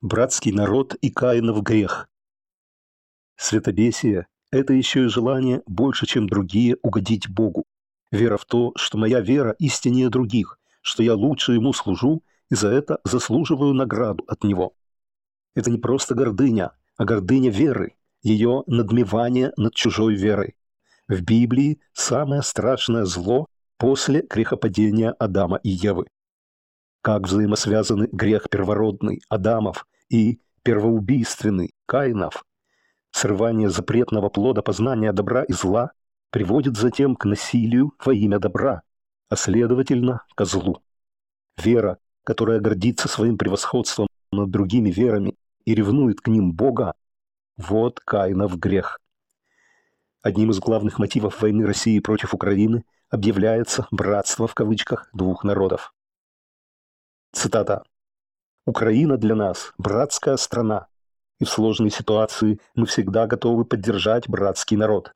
братский народ и Каинов грех. Святобесие – это еще и желание больше, чем другие, угодить Богу. Вера в то, что моя вера истиннее других, что я лучше Ему служу и за это заслуживаю награду от Него. Это не просто гордыня, а гордыня веры, ее надмевание над чужой верой. В Библии самое страшное зло после грехопадения Адама и Евы. Как взаимосвязаны грех первородный Адамов и первоубийственный Каинов. Срывание запретного плода познания добра и зла приводит затем к насилию во имя добра, а следовательно, ко злу. Вера, которая гордится своим превосходством над другими верами и ревнует к ним Бога, вот Каинов грех. Одним из главных мотивов войны России против Украины объявляется «братство» в кавычках двух народов. Цитата. «Украина для нас – братская страна, и в сложной ситуации мы всегда готовы поддержать братский народ.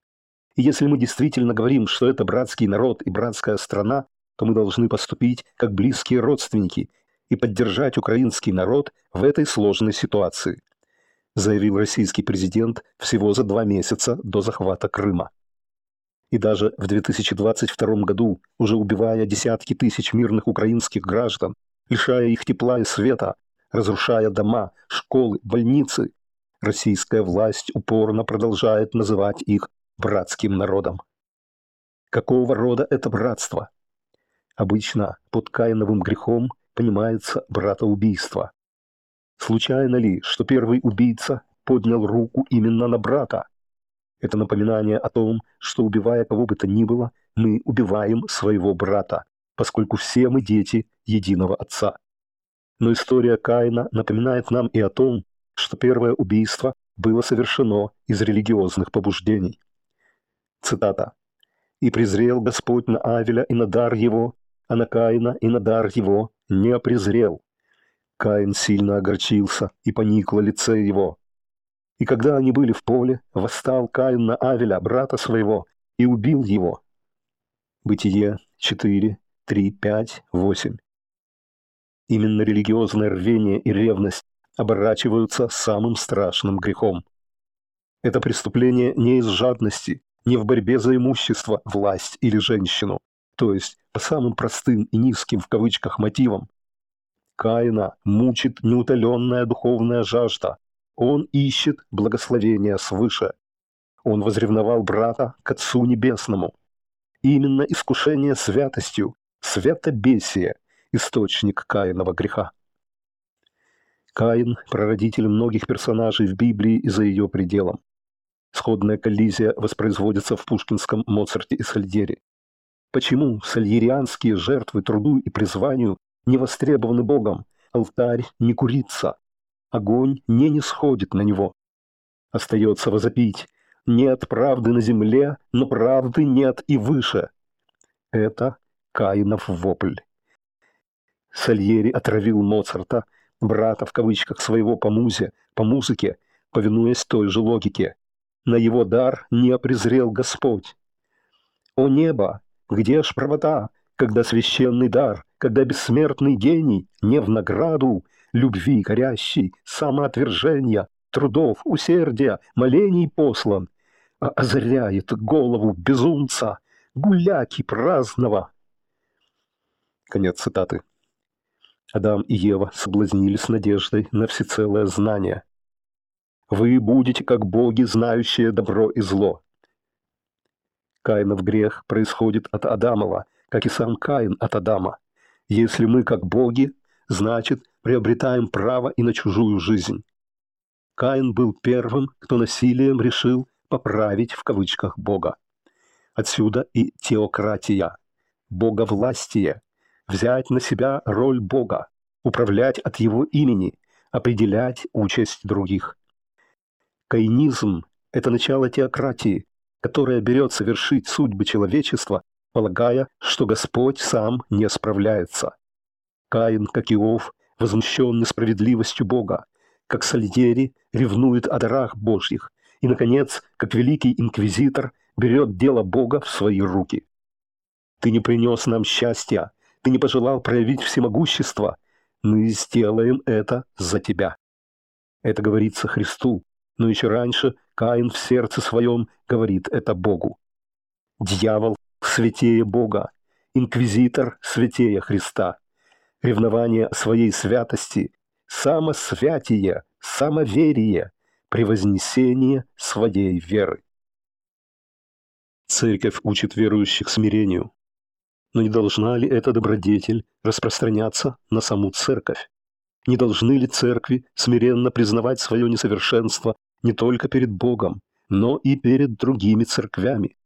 И если мы действительно говорим, что это братский народ и братская страна, то мы должны поступить как близкие родственники и поддержать украинский народ в этой сложной ситуации», заявил российский президент всего за два месяца до захвата Крыма. И даже в 2022 году, уже убивая десятки тысяч мирных украинских граждан, лишая их тепла и света, разрушая дома, школы, больницы. Российская власть упорно продолжает называть их братским народом. Какого рода это братство? Обычно под Каиновым грехом понимается братоубийство. Случайно ли, что первый убийца поднял руку именно на брата? Это напоминание о том, что убивая кого бы то ни было, мы убиваем своего брата поскольку все мы дети единого Отца. Но история Каина напоминает нам и о том, что первое убийство было совершено из религиозных побуждений. Цитата. «И презрел Господь на Авеля и на дар его, а на Каина и на дар его не презрел. Каин сильно огорчился, и поникло лице его. И когда они были в поле, восстал Каин на Авеля, брата своего, и убил его». Бытие 4, 3, 5, 8. Именно религиозное рвение и ревность оборачиваются самым страшным грехом. Это преступление не из жадности, не в борьбе за имущество, власть или женщину, то есть по самым простым и низким в кавычках мотивам. Каина мучит неутоленная духовная жажда. Он ищет благословения свыше. Он возревновал брата к Отцу Небесному. Именно искушение святостью светобесие, источник Каинова греха. Каин – прародитель многих персонажей в Библии и за ее пределом. Сходная коллизия воспроизводится в пушкинском Моцарте и Сальдере. Почему сальерианские жертвы труду и призванию не востребованы Богом, алтарь не курится, огонь не нисходит на него? Остается возопить «Нет правды на земле, но правды нет и выше». Это Каинов вопль. Сальери отравил Моцарта, брата в кавычках своего по музе, по музыке, повинуясь той же логике. На его дар не презрел Господь. О небо, где ж правота, когда священный дар, когда бессмертный гений не в награду любви горящей, самоотвержения, трудов, усердия, молений послан, а озаряет голову безумца, гуляки праздного, Конец цитаты. Адам и Ева соблазнились надеждой на всецелое знание. «Вы будете как боги, знающие добро и зло». Каинов грех происходит от Адамова, как и сам Каин от Адама. Если мы как боги, значит, приобретаем право и на чужую жизнь. Каин был первым, кто насилием решил «поправить» в кавычках Бога. Отсюда и теократия, боговластие – взять на себя роль Бога, управлять от Его имени, определять участь других. Каинизм – это начало теократии, которая берет совершить судьбы человечества, полагая, что Господь сам не справляется. Каин, как Иов, возмущен несправедливостью Бога, как Сальери ревнует о дарах Божьих, и, наконец, как великий инквизитор берет дело Бога в свои руки. «Ты не принес нам счастья, ты не пожелал проявить всемогущество. Мы сделаем это за тебя. Это говорится Христу, но еще раньше Каин в сердце своем говорит это Богу. Дьявол святее Бога, инквизитор святее Христа. Ревнование своей святости, самосвятие, самоверие, превознесение своей веры. Церковь учит верующих смирению, но не должна ли эта добродетель распространяться на саму церковь? Не должны ли церкви смиренно признавать свое несовершенство не только перед Богом, но и перед другими церквями?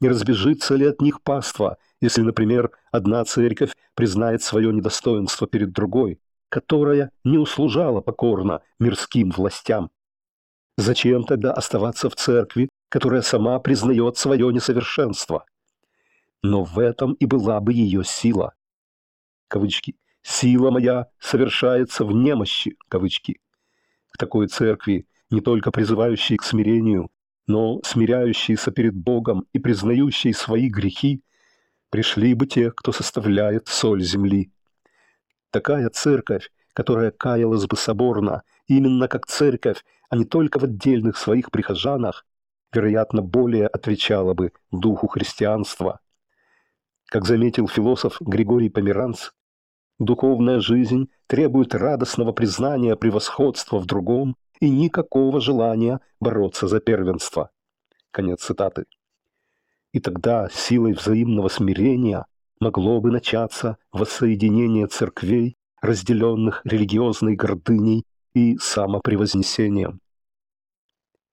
Не разбежится ли от них паства, если, например, одна церковь признает свое недостоинство перед другой, которая не услужала покорно мирским властям? Зачем тогда оставаться в церкви, которая сама признает свое несовершенство? Но в этом и была бы ее сила. Кавычки. «Сила моя совершается в немощи», кавычки. К такой церкви, не только призывающей к смирению, но смиряющиеся перед Богом и признающие свои грехи, пришли бы те, кто составляет соль земли. Такая церковь, которая каялась бы соборно, именно как церковь, а не только в отдельных своих прихожанах, вероятно, более отвечала бы духу христианства – как заметил философ Григорий Померанц, духовная жизнь требует радостного признания превосходства в другом и никакого желания бороться за первенство. Конец цитаты. И тогда силой взаимного смирения могло бы начаться воссоединение церквей, разделенных религиозной гордыней и самопревознесением.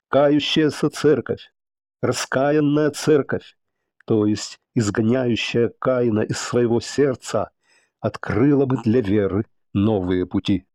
Кающаяся церковь, раскаянная церковь, то есть изгоняющая Каина из своего сердца, открыла бы для веры новые пути.